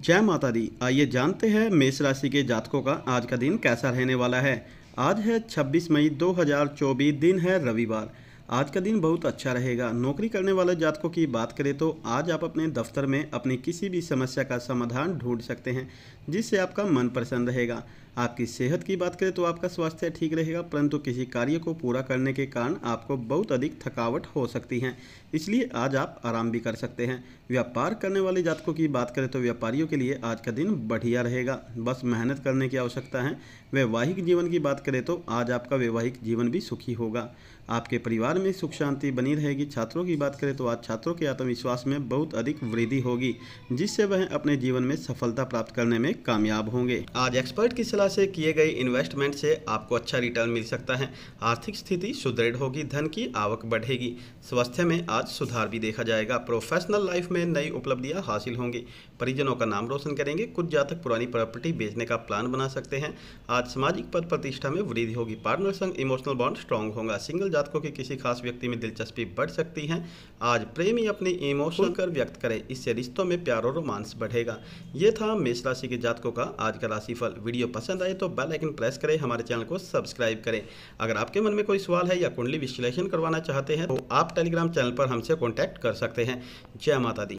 जय माता दी आइए जानते हैं मेष राशि के जातकों का आज का दिन कैसा रहने वाला है आज है 26 मई 2024 दिन है रविवार आज का दिन बहुत अच्छा रहेगा नौकरी करने वाले जातकों की बात करें तो आज आप अपने दफ्तर में अपनी किसी भी समस्या का समाधान ढूंढ सकते हैं जिससे आपका मन प्रसन्न रहेगा आपकी सेहत की बात करें तो आपका स्वास्थ्य ठीक रहेगा परंतु किसी कार्य को पूरा करने के कारण आपको बहुत अधिक थकावट हो सकती है इसलिए आज आप आराम भी कर सकते हैं व्यापार करने वाले जातकों की बात करें तो व्यापारियों के लिए आज का दिन बढ़िया रहेगा बस मेहनत करने की आवश्यकता है वैवाहिक जीवन की बात करें तो आज आपका वैवाहिक जीवन भी सुखी होगा आपके परिवार में सुख शांति बनी रहेगी छात्रों की बात करें तो आज छात्रों के आत्मविश्वास में बहुत अधिक वृद्धि होगी जिससे वह अपने जीवन में सफलता प्राप्त करने में कामयाब होंगे आज एक्सपर्ट की सलाह तरह से किए गए इन्वेस्टमेंट से आपको अच्छा रिटर्न मिल सकता है आर्थिक स्थिति सुदृढ़ होगी धन की आवक बढ़ेगी स्वास्थ्य में आज सुधार भी देखा जाएगा प्रोफेशनल लाइफ में नई उपलब्धियां हासिल होंगी परिजनों का नाम रोशन करेंगे कुछ जातक पुरानी प्रॉपर्टी बेचने का प्लान बना सकते हैं आज सामाजिक पद प्रतिष्ठा में वृद्धि होगी पार्टनर संग इमोशनल बॉन्ड स्ट्रांग होगा सिंगल जातकों की किसी खास व्यक्ति में दिलचस्पी बढ़ सकती है आज प्रेमी अपने इमोशन कर व्यक्त करें इससे रिश्तों में प्यार और रोमांस बढ़ेगा ये था मेष राशि के जातकों का आज का राशिफल वीडियो पसंद पसंद आए तो बेल आइकन प्रेस करें हमारे चैनल को सब्सक्राइब करें अगर आपके मन में कोई सवाल है या कुंडली विश्लेषण करवाना चाहते हैं तो आप टेलीग्राम चैनल पर हमसे कॉन्टैक्ट कर सकते हैं जय माता दी